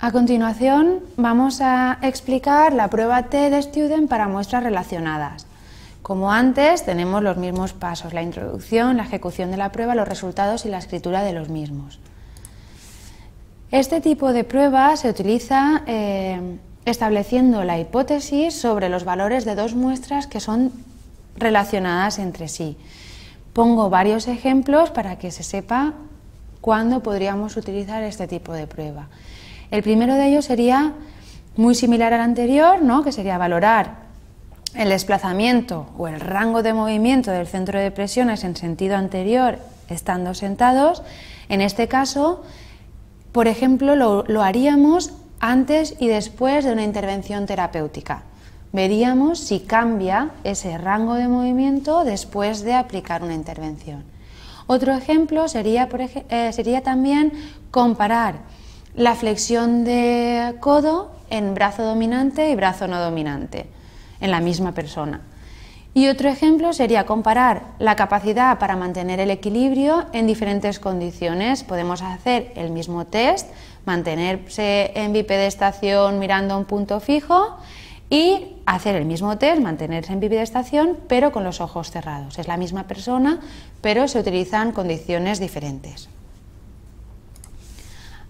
A continuación vamos a explicar la prueba T de Student para muestras relacionadas. Como antes, tenemos los mismos pasos, la introducción, la ejecución de la prueba, los resultados y la escritura de los mismos. Este tipo de prueba se utiliza eh, estableciendo la hipótesis sobre los valores de dos muestras que son relacionadas entre sí. Pongo varios ejemplos para que se sepa cuándo podríamos utilizar este tipo de prueba. El primero de ellos sería muy similar al anterior, ¿no? que sería valorar el desplazamiento o el rango de movimiento del centro de presiones en sentido anterior estando sentados. En este caso, por ejemplo, lo, haríamos antes y después de una intervención terapéutica. Veríamos si cambia ese rango de movimiento después de aplicar una intervención. Otro ejemplo sería, eh, sería también comparar la flexión de codo en brazo dominante y brazo no dominante, en la misma persona. Y otro ejemplo sería comparar la capacidad para mantener el equilibrio en diferentes condiciones. Podemos hacer el mismo test, mantenerse en bipedestación mirando un punto fijo y hacer el mismo test, mantenerse en bipedestación, pero con los ojos cerrados. Es la misma persona, pero se utilizan condiciones diferentes.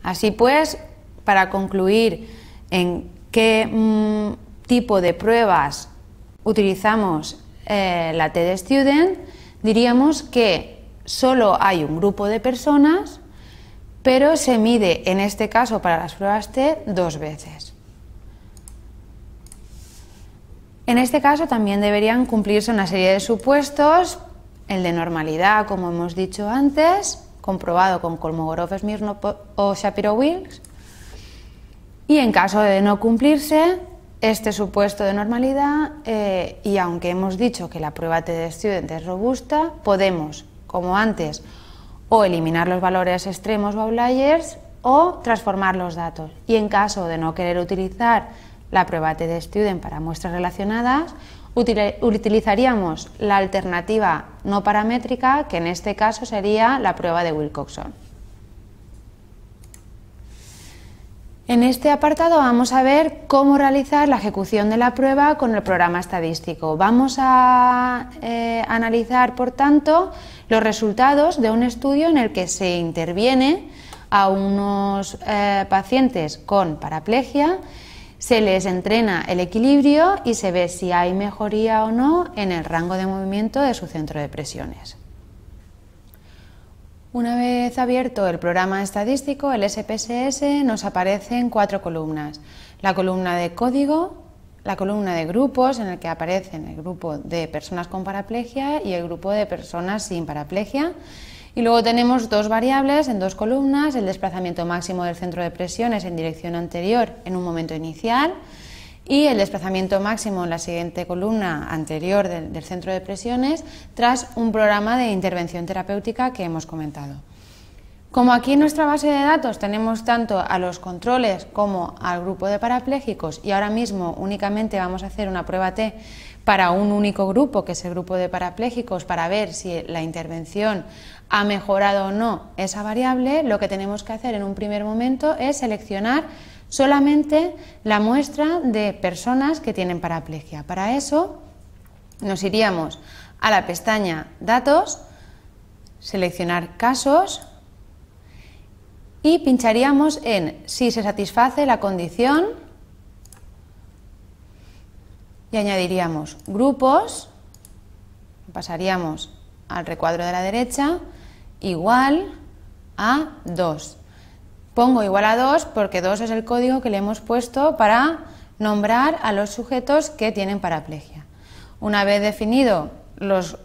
Así pues, para concluir en qué mm, tipo de pruebas utilizamos eh, la la de Student, diríamos que solo hay un grupo de personas, pero se mide en este caso para las pruebas T dos veces. En este caso también deberían cumplirse una serie de supuestos, el de normalidad, como hemos dicho antes, comprobado con Kolmogorov, Smirnov o Shapiro-Wilks. Y en caso de no cumplirse este supuesto de normalidad, eh, y aunque hemos dicho que la prueba de Student es robusta, podemos, como antes, o eliminar los valores extremos o outliers o transformar los datos. Y en caso de no querer utilizar la prueba de Student para muestras relacionadas, utilizaríamos la alternativa no paramétrica, que en este caso sería la prueba de Wilcoxon. En este apartado vamos a ver cómo realizar la ejecución de la prueba con el programa estadístico. Vamos a eh, analizar, por tanto, los resultados de un estudio en el que se interviene a unos eh, pacientes con paraplegia se les entrena el equilibrio y se ve si hay mejoría o no en el rango de movimiento de su centro de presiones. Una vez abierto el programa estadístico, el SPSS, nos aparecen cuatro columnas. La columna de código, la columna de grupos, en el que aparecen el grupo de personas con paraplegia y el grupo de personas sin paraplegia y luego tenemos dos variables en dos columnas, el desplazamiento máximo del centro de presiones en dirección anterior en un momento inicial y el desplazamiento máximo en la siguiente columna anterior del, centro de presiones tras un programa de intervención terapéutica que hemos comentado. Como aquí en nuestra base de datos tenemos tanto a los controles como al grupo de parapléjicos y ahora mismo únicamente vamos a hacer una prueba T para un único grupo, que es el grupo de parapléjicos, para ver si la intervención ha mejorado o no esa variable, lo que tenemos que hacer en un primer momento es seleccionar solamente la muestra de personas que tienen paraplegia. Para eso nos iríamos a la pestaña Datos, seleccionar Casos, y pincharíamos en si se satisface la condición y añadiríamos grupos, pasaríamos al recuadro de la derecha, igual a 2. Pongo igual a 2 porque 2 es el código que le hemos puesto para nombrar a los sujetos que tienen paraplegia. Una vez definido los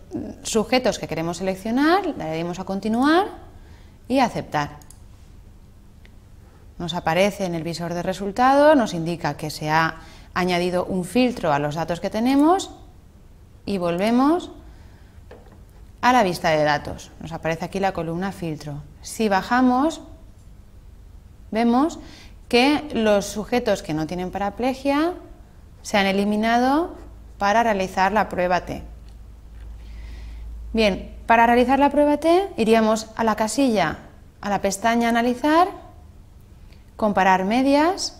sujetos que queremos seleccionar, le damos a continuar y aceptar. Nos aparece en el visor de resultado, nos indica que se ha añadido un filtro a los datos que tenemos y volvemos a la vista de datos. Nos aparece aquí la columna filtro. Si bajamos, vemos que los sujetos que no tienen paraplegia se han eliminado para realizar la prueba T. Bien, para realizar la prueba T iríamos a la casilla, a la pestaña analizar comparar medias,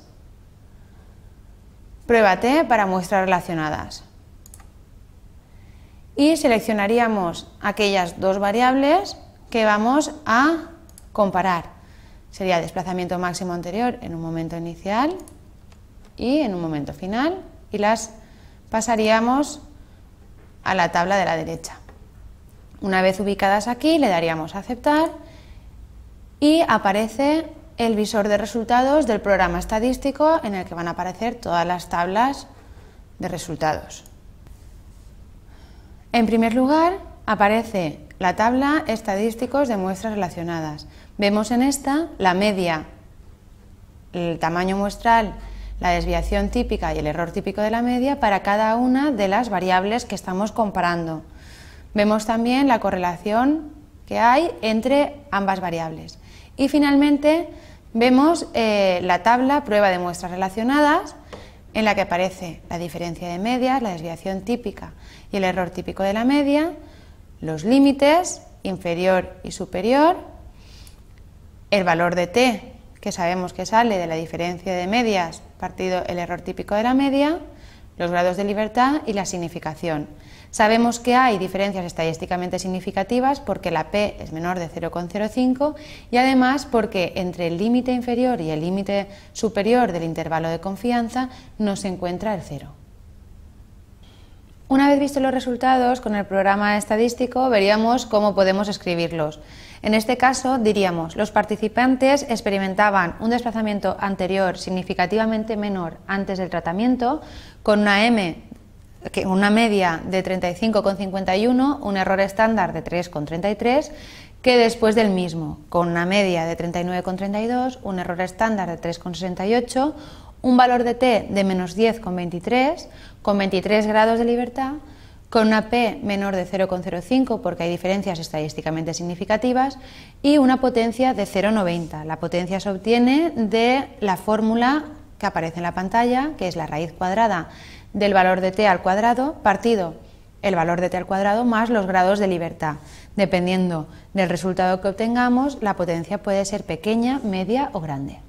pruébate para muestras relacionadas. Y seleccionaríamos aquellas dos variables que vamos a comparar. Sería desplazamiento máximo anterior en un momento inicial y en un momento final y las pasaríamos a la tabla de la derecha. Una vez ubicadas aquí le daríamos a aceptar y aparece el visor de resultados del programa estadístico en el que van a aparecer todas las tablas de resultados. En primer lugar, aparece la tabla estadísticos de muestras relacionadas. Vemos en esta la media, el tamaño muestral, la desviación típica y el error típico de la media para cada una de las variables que estamos comparando. Vemos también la correlación que hay entre ambas variables. Y finalmente vemos eh, la tabla prueba de muestras relacionadas en la que aparece la diferencia de medias, la desviación típica y el error típico de la media, los límites inferior y superior, el valor de t que sabemos que sale de la diferencia de medias partido el error típico de la media, los grados de libertad y la significación. Sabemos que hay diferencias estadísticamente significativas porque la P es menor de 0,05 y además porque entre el límite inferior y el límite superior del intervalo de confianza no se encuentra el cero. Una vez vistos los resultados con el programa estadístico, veríamos cómo podemos escribirlos. En este caso, diríamos, los participantes experimentaban un desplazamiento anterior significativamente menor antes del tratamiento, con una m una media de 35,51, un error estándar de 3,33, que después del mismo, con una media de 39,32, un error estándar de 3,68, un valor de t de menos 10,23, con 23 grados de libertad, con una p menor de 0,05 porque hay diferencias estadísticamente significativas y una potencia de 0,90. La potencia se obtiene de la fórmula que aparece en la pantalla, que es la raíz cuadrada del valor de t al cuadrado partido el valor de t al cuadrado más los grados de libertad. Dependiendo del resultado que obtengamos, la potencia puede ser pequeña, media o grande.